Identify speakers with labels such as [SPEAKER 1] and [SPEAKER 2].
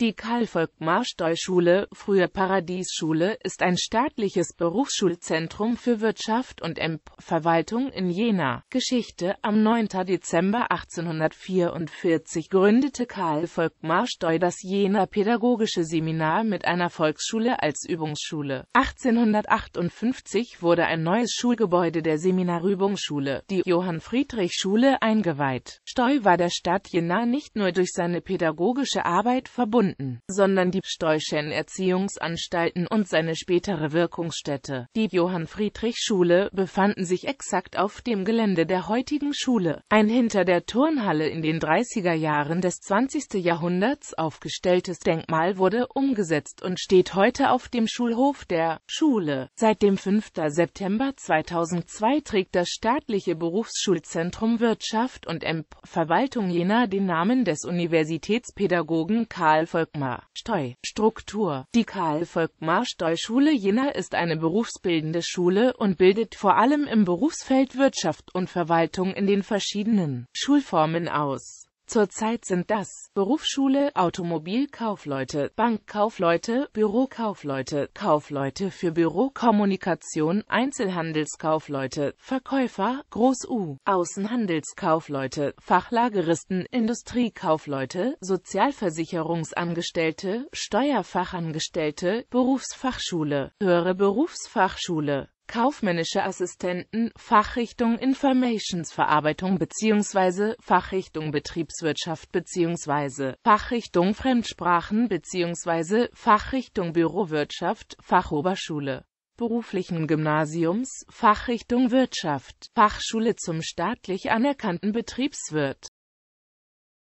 [SPEAKER 1] Die Karl-Volkmar-Steu-Schule, früher Paradiesschule, ist ein staatliches Berufsschulzentrum für Wirtschaft und Emp Verwaltung in Jena. Geschichte Am 9. Dezember 1844 gründete Karl Volkmar Steu das Jena Pädagogische Seminar mit einer Volksschule als Übungsschule. 1858 wurde ein neues Schulgebäude der Seminarübungsschule, die Johann-Friedrich-Schule, eingeweiht. Steu war der Stadt Jena nicht nur durch seine pädagogische Arbeit verbunden, entstanden, sondern die Steuschen Erziehungsanstalten und seine spätere Wirkungsstätte, die Johann-Friedrich-Schule, befanden sich exakt auf dem Gelände der heutigen Schule. Ein hinter der Turnhalle in den 30er Jahren des 20. Jahrhunderts aufgestelltes Denkmal wurde umgesetzt und steht heute auf dem Schulhof der Schule. Seit dem 5. September 2002 trägt das staatliche Berufsschulzentrum Wirtschaft und Verwaltung Jena den Namen des Universitätspädagogen Karl von volkmar Steu Struktur Die Karl-Volkmar Steu Schule Jena ist eine berufsbildende Schule und bildet vor allem im Berufsfeld Wirtschaft und Verwaltung in den verschiedenen Schulformen aus Zurzeit sind das Berufsschule, Automobilkaufleute, Bankkaufleute, Bürokaufleute, Kaufleute für Bürokommunikation, Einzelhandelskaufleute, Verkäufer, Groß-U, Außenhandelskaufleute, Fachlageristen, Industriekaufleute, Sozialversicherungsangestellte, Steuerfachangestellte, Berufsfachschule, Höhere Berufsfachschule kaufmännische Assistenten, Fachrichtung Informationsverarbeitung bzw. Fachrichtung Betriebswirtschaft bzw. Fachrichtung Fremdsprachen bzw. Fachrichtung Bürowirtschaft, Fachoberschule beruflichen Gymnasiums, Fachrichtung Wirtschaft, Fachschule zum staatlich anerkannten Betriebswirt